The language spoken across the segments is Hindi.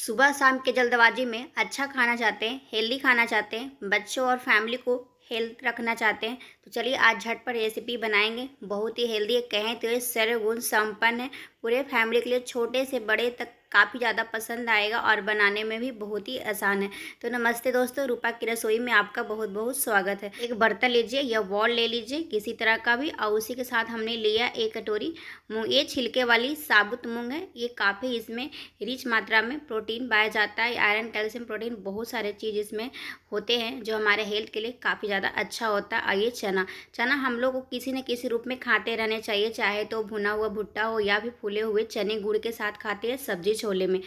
सुबह शाम के जल्दबाजी में अच्छा खाना चाहते हैं हेल्दी खाना चाहते हैं बच्चों और फैमिली को हेल्थ रखना चाहते हैं तो चलिए आज झटपट रेसिपी बनाएंगे बहुत ही हेल्दी है कहें तो ये सर्वगुण संपन्न है पूरे फैमिली के लिए छोटे से बड़े तक काफ़ी ज़्यादा पसंद आएगा और बनाने में भी बहुत ही आसान है तो नमस्ते दोस्तों रूपा की रसोई में आपका बहुत बहुत स्वागत है एक बर्तन लीजिए या वॉल ले लीजिए किसी तरह का भी और उसी के साथ हमने लिया एक कटोरी मूँग ये छिलके वाली साबुत मूँग है ये काफ़ी इसमें रिच मात्रा में प्रोटीन पाया जाता है आयरन कैल्शियम प्रोटीन बहुत सारे चीज़ इसमें होते हैं जो हमारे हेल्थ के लिए काफ़ी ज़्यादा अच्छा होता है और ये चना चना हम लोग को किसी न किसी रूप में खाते रहने चाहिए चाहे तो भुना हुआ भुट्टा हो या फिर फूले हुए चने गुड़ के साथ खाते हैं सब्जी छोले में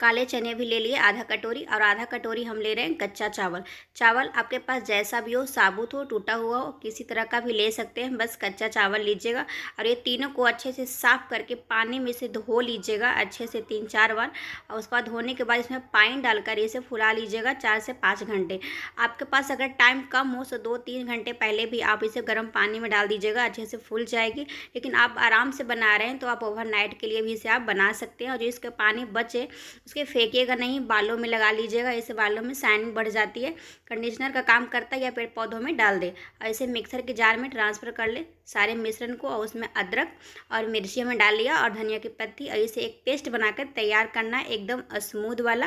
काले चने भी ले लिए आधा कटोरी और आधा कटोरी हम ले रहे हैं कच्चा चावल चावल आपके पास जैसा भी हो साबुत हो टूटा हुआ हो किसी तरह का भी ले सकते हैं बस कच्चा चावल लीजिएगा और ये तीनों को अच्छे से साफ करके पानी में से धो लीजिएगा अच्छे से तीन चार बार और उसके बाद धोने के बाद इसमें पानी डालकर इसे फुला लीजिएगा चार से पाँच घंटे आपके पास अगर टाइम कम हो तो दो तीन घंटे पहले भी आप इसे गर्म पानी में डाल दीजिएगा अच्छे से फूल जाएगी लेकिन आप आराम से बना रहे हैं तो आप ओवरनाइट के लिए भी इसे आप बना सकते हैं और जो इसका पानी बचे उसके फेंकेगा नहीं बालों में लगा लीजिएगा ऐसे बालों में शाइनिंग बढ़ जाती है कंडीशनर का काम करता है या पेड़ पौधों में डाल दे और इसे मिक्सर के जार में ट्रांसफ़र कर ले सारे मिश्रण को और उसमें अदरक और मिर्ची में डाल लिया और धनिया की पत्ती और इसे एक पेस्ट बनाकर तैयार करना है एकदम स्मूद वाला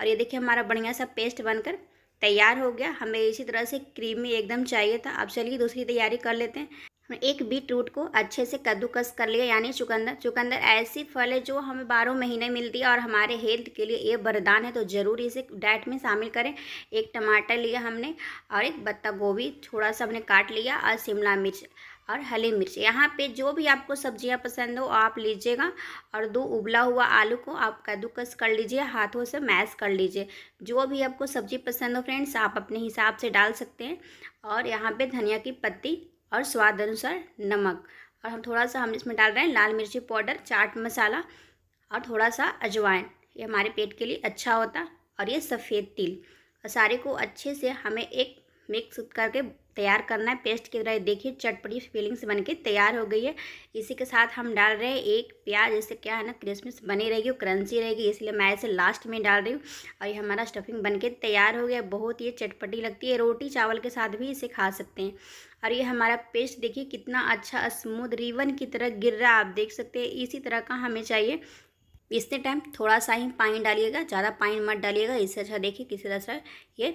और ये देखिए हमारा बढ़िया सा पेस्ट बनकर तैयार हो गया हमें इसी तरह से क्रीमी एकदम चाहिए था अब चलिए दूसरी तैयारी कर लेते हैं एक बीट रूट को अच्छे से कद्दूकस कर लिया यानी चुकंदर चुकंदर ऐसी फल है जो हमें बारह महीने मिलती है और हमारे हेल्थ के लिए ये वरदान है तो ज़रूर इसे डाइट में शामिल करें एक टमाटर लिया हमने और एक बत्ता गोभी थोड़ा सा हमने काट लिया और शिमला मिर्च और हरी मिर्च यहाँ पे जो भी आपको सब्जियाँ पसंद हो आप लीजिएगा और दो उबला हुआ आलू को आप कद्दूकस कर लीजिए हाथों से मैश कर लीजिए जो भी आपको सब्जी पसंद हो फ्रेंड्स आप अपने हिसाब से डाल सकते हैं और यहाँ पे धनिया की पत्ती और स्वाद अनुसार नमक और हम थोड़ा सा हम इसमें डाल रहे हैं लाल मिर्ची पाउडर चाट मसाला और थोड़ा सा अजवाइन ये हमारे पेट के लिए अच्छा होता और ये सफ़ेद तिल और सारे को अच्छे से हमें एक मिक्स करके तैयार करना है पेस्ट की तरह देखिए चटपटी फीलिंग्स बन के तैयार हो गई है इसी के साथ हम डाल रहे हैं एक प्याज इससे क्या है ना क्रिसमस बनी रहेगी और क्रंची रहेगी इसलिए मैं इसे लास्ट में डाल रही हूँ और ये हमारा स्टफिंग बन के तैयार हो गया बहुत ही चटपटी लगती है रोटी चावल के साथ भी इसे खा सकते हैं और ये हमारा पेस्ट देखिए कितना अच्छा स्मूद रिवन की तरह गिर रहा है आप देख सकते हैं इसी तरह का हमें चाहिए इसने टाइम थोड़ा सा ही पानी डालिएगा ज़्यादा पानी मत डालिएगा इससे अच्छा देखिए किसी तरह से ये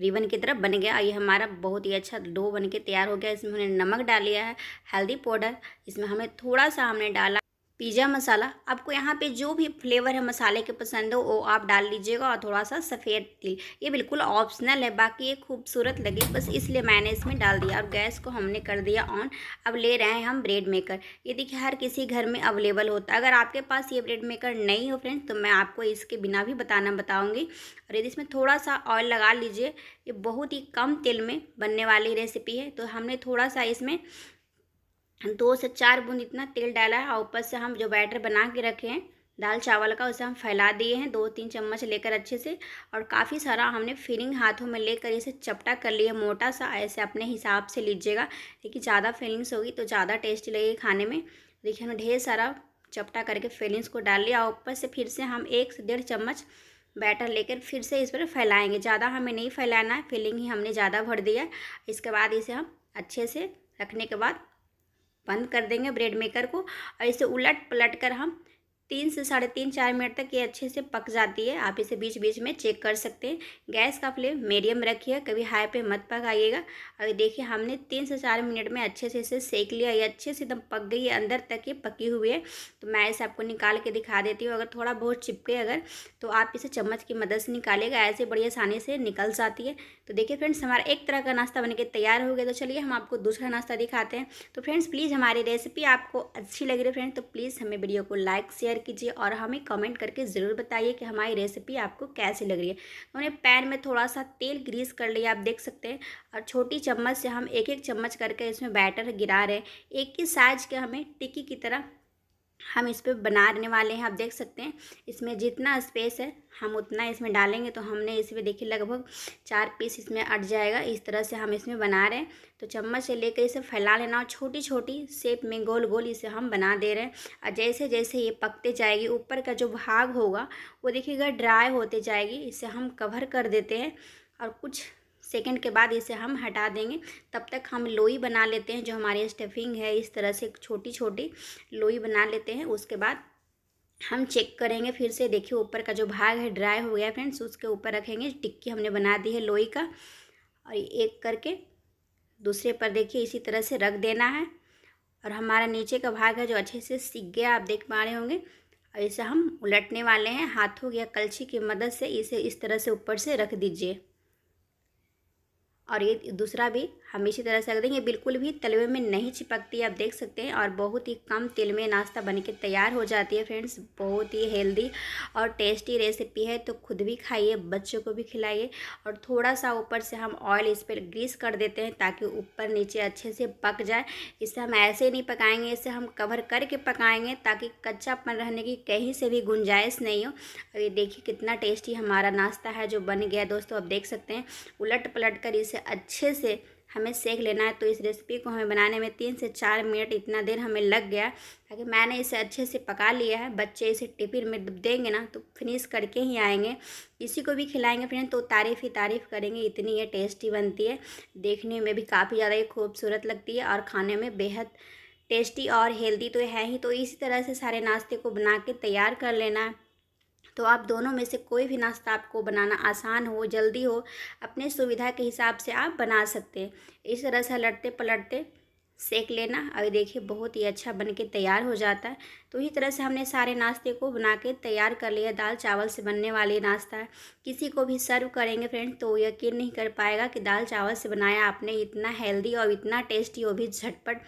रिबन की तरफ बन गया ये हमारा बहुत ही अच्छा डो बन के तैयार हो गया इसमें हमने नमक डाल लिया है हल्दी पाउडर इसमें हमें थोड़ा सा हमने डाला पिज़्ज़ा मसाला आपको यहाँ पे जो भी फ्लेवर है मसाले के पसंद हो वो आप डाल लीजिएगा और थोड़ा सा सफ़ेद तिल ये बिल्कुल ऑप्शनल है बाकी ये खूबसूरत लगे बस इसलिए मैंने इसमें डाल दिया और गैस को हमने कर दिया ऑन अब ले रहे हैं हम ब्रेड मेकर ये देखिए हर किसी घर में अवेलेबल होता है अगर आपके पास ये ब्रेड मेकर नहीं हो फ्रेंड तो मैं आपको इसके बिना भी बताना बताऊँगी और यदि इसमें थोड़ा सा ऑयल लगा लीजिए ये बहुत ही कम तेल में बनने वाली रेसिपी है तो हमने थोड़ा सा इसमें दो से चार बूंद इतना तेल डाला है और ऊपर से हम जो बैटर बना के रखे हैं दाल चावल का उसे हम फैला दिए हैं दो तीन चम्मच लेकर अच्छे से और काफ़ी सारा हमने फिलिंग हाथों में लेकर इसे चपटा कर लिया मोटा सा ऐसे अपने हिसाब से लीजिएगा देखिए ज़्यादा फिलिंग्स होगी तो ज़्यादा टेस्ट लगेगी खाने में देखिए हमने ढेर सारा चपटा करके फिलिंग्स को डाल लिया और ऊपर से फिर से हम एक से डेढ़ चम्मच बैटर लेकर फिर से इस पर फैलाएँगे ज़्यादा हमें नहीं फैलाना है फिलिंग ही हमने ज़्यादा भर दिया इसके बाद इसे हम अच्छे से रखने के बाद बंद कर देंगे ब्रेड मेकर को और इसे उलट पलट कर हम तीन से साढ़े तीन चार मिनट तक ये अच्छे से पक जाती है आप इसे बीच बीच में चेक कर सकते हैं गैस का फ्लेम मीडियम रखिए कभी हाई पे मत पकाइएगा अभी देखिए हमने तीन से चार मिनट में अच्छे से इसे सेक लिया ये अच्छे से एकदम पक गई है अंदर तक ये पकी हुई है तो मैं इसे आपको निकाल के दिखा देती हूँ अगर थोड़ा बहुत चिपके अगर तो आप इसे चम्मच की मदद से निकालेगा ऐसे बड़ी आसानी से निकल जाती है तो देखिए फ्रेंड्स हमारा एक तरह का नाश्ता बन के तैयार हो गया तो चलिए हम आपको दूसरा नाश्ता दिखाते हैं तो फ्रेंड्स प्लीज़ हमारी रेसिपी आपको अच्छी लग रही है फ्रेंड्स तो प्लीज़ हमें वीडियो को लाइक शेयर कीजिए और हमें कमेंट करके ज़रूर बताइए कि हमारी रेसिपी आपको कैसी लग रही है मैंने पैन में थोड़ा सा तेल ग्रीस कर लिया आप देख सकते हैं और छोटी चम्मच से हम एक एक चम्मच करके इसमें बैटर गिरा रहे हैं एक ही साइज के हमें टिक्की की तरह हम इस पर बनाने वाले हैं आप देख सकते हैं इसमें जितना स्पेस है हम उतना इसमें डालेंगे तो हमने इसमें देखिए लगभग चार पीस इसमें अट जाएगा इस तरह से हम इसमें बना रहे हैं तो चम्मच से लेकर इसे फैला लेना और छोटी छोटी शेप में गोल गोल इसे हम बना दे रहे हैं और जैसे जैसे ये पकते जाएगी ऊपर का जो भाग होगा वो देखिएगा ड्राई होते जाएगी इसे हम कवर कर देते हैं और कुछ सेकेंड के बाद इसे हम हटा देंगे तब तक हम लोई बना लेते हैं जो हमारी स्टफिंग है इस तरह से छोटी छोटी लोई बना लेते हैं उसके बाद हम चेक करेंगे फिर से देखिए ऊपर का जो भाग है ड्राई हो गया फ्रेंड्स उसके ऊपर रखेंगे टिक्की हमने बना दी है लोई का और एक करके दूसरे पर देखिए इसी तरह से रख देना है और हमारा नीचे का भाग है जो अच्छे से सीख गया आप देख पा रहे होंगे और इसे हम उलटने वाले हैं हाथों या कलछी की मदद से इसे इस तरह से ऊपर से रख दीजिए और ये दूसरा भी हम इसी तरह से रख देंगे बिल्कुल भी तलवे में नहीं चिपकती आप देख सकते हैं और बहुत ही कम तेल में नाश्ता बन के तैयार हो जाती है फ्रेंड्स बहुत ही हेल्दी और टेस्टी रेसिपी है तो खुद भी खाइए बच्चों को भी खिलाइए और थोड़ा सा ऊपर से हम ऑयल इस पर ग्रीस कर देते हैं ताकि ऊपर नीचे अच्छे से पक जाए इसे हम ऐसे नहीं पकाएंगे इसे हम कवर करके पकाएंगे ताकि कच्चापन रहने की कहीं से भी गुंजाइश नहीं हो और ये देखिए कितना टेस्टी हमारा नाश्ता है जो बन गया दोस्तों आप देख सकते हैं उलट पलट कर इसे अच्छे से हमें सेक लेना है तो इस रेसिपी को हमें बनाने में तीन से चार मिनट इतना देर हमें लग गया ताकि मैंने इसे अच्छे से पका लिया है बच्चे इसे टिफिन में देंगे ना तो फिनिश करके ही आएंगे इसी को भी खिलाएंगे फिर तो तारीफ़ ही तारीफ़ करेंगे इतनी ये टेस्टी बनती है देखने में भी काफ़ी ज़्यादा ये खूबसूरत लगती है और खाने में बेहद टेस्टी और हेल्दी तो है ही तो इसी तरह से सारे नाश्ते को बना के तैयार कर लेना है तो आप दोनों में से कोई भी नाश्ता आपको बनाना आसान हो जल्दी हो अपने सुविधा के हिसाब से आप बना सकते हैं इस तरह से लड़ते पलटते सेक लेना और देखिए बहुत ही अच्छा बन के तैयार हो जाता है तो इसी तरह से हमने सारे नाश्ते को बना के तैयार कर लिया दाल चावल से बनने वाले नाश्ता किसी को भी सर्व करेंगे फ्रेंड तो यकीन नहीं कर पाएगा कि दाल चावल से बनाया आपने इतना हेल्दी और इतना टेस्टी वो भी झटपट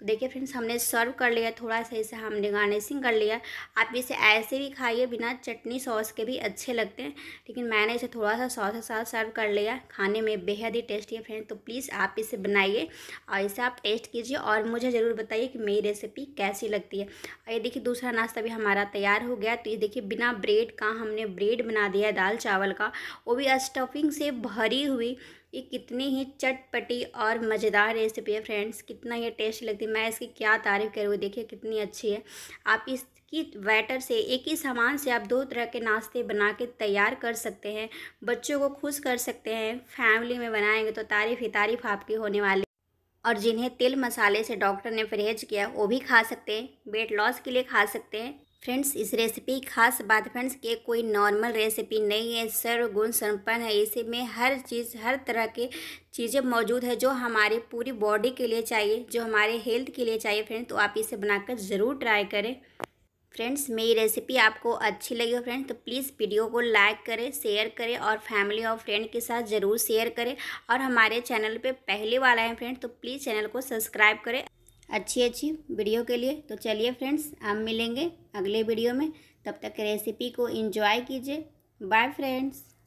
तो देखिए फ्रेंड्स हमने सर्व कर लिया थोड़ा सा इसे हमने गार्निशिंग कर लिया आप इसे ऐसे भी खाइए बिना चटनी सॉस के भी अच्छे लगते हैं लेकिन मैंने इसे थोड़ा सा सॉस के साथ सर्व कर लिया खाने में बेहद ही टेस्टी है फ्रेंड तो प्लीज़ आप इसे बनाइए और इसे आप टेस्ट कीजिए और मुझे ज़रूर बताइए कि मेरी रेसिपी कैसी लगती है और ये देखिए दूसरा नाश्ता भी हमारा तैयार हो गया तो ये देखिए बिना ब्रेड का हमने ब्रेड बना दिया दाल चावल का वो भी स्टफिंग से भरी हुई ये कितनी ही चटपटी और मज़ेदार रेसिपी है फ्रेंड्स कितना ये टेस्ट लगती है मैं इसकी क्या तारीफ़ करूँ देखिए कितनी अच्छी है आप इस कि से एक ही सामान से आप दो तरह के नाश्ते बना के तैयार कर सकते हैं बच्चों को खुश कर सकते हैं फैमिली में बनाएंगे तो तारीफ़ ही तारीफ़ आपकी होने वाली और जिन्हें तिल मसाले से डॉक्टर ने परहेज किया वो भी खा सकते हैं वेट लॉस के लिए खा सकते हैं फ्रेंड्स इस रेसिपी खास बात फ्रेंड्स के कोई नॉर्मल रेसिपी नहीं है सर्वगुण संपन्न है इसी में हर चीज़ हर तरह के चीज़ें मौजूद है जो हमारे पूरी बॉडी के लिए चाहिए जो हमारे हेल्थ के लिए चाहिए फ्रेंड्स तो आप इसे बनाकर ज़रूर ट्राई करें फ्रेंड्स मेरी रेसिपी आपको अच्छी लगी हो फ्रेंड तो प्लीज़ वीडियो को लाइक करें शेयर करें और फैमिली और फ्रेंड के साथ ज़रूर शेयर करें और हमारे चैनल पे पहले वाला है फ्रेंड तो प्लीज़ चैनल को सब्सक्राइब करें अच्छी अच्छी वीडियो के लिए तो चलिए फ्रेंड्स हम मिलेंगे अगले वीडियो में तब तक रेसिपी को इन्जॉय कीजिए बाय फ्रेंड्स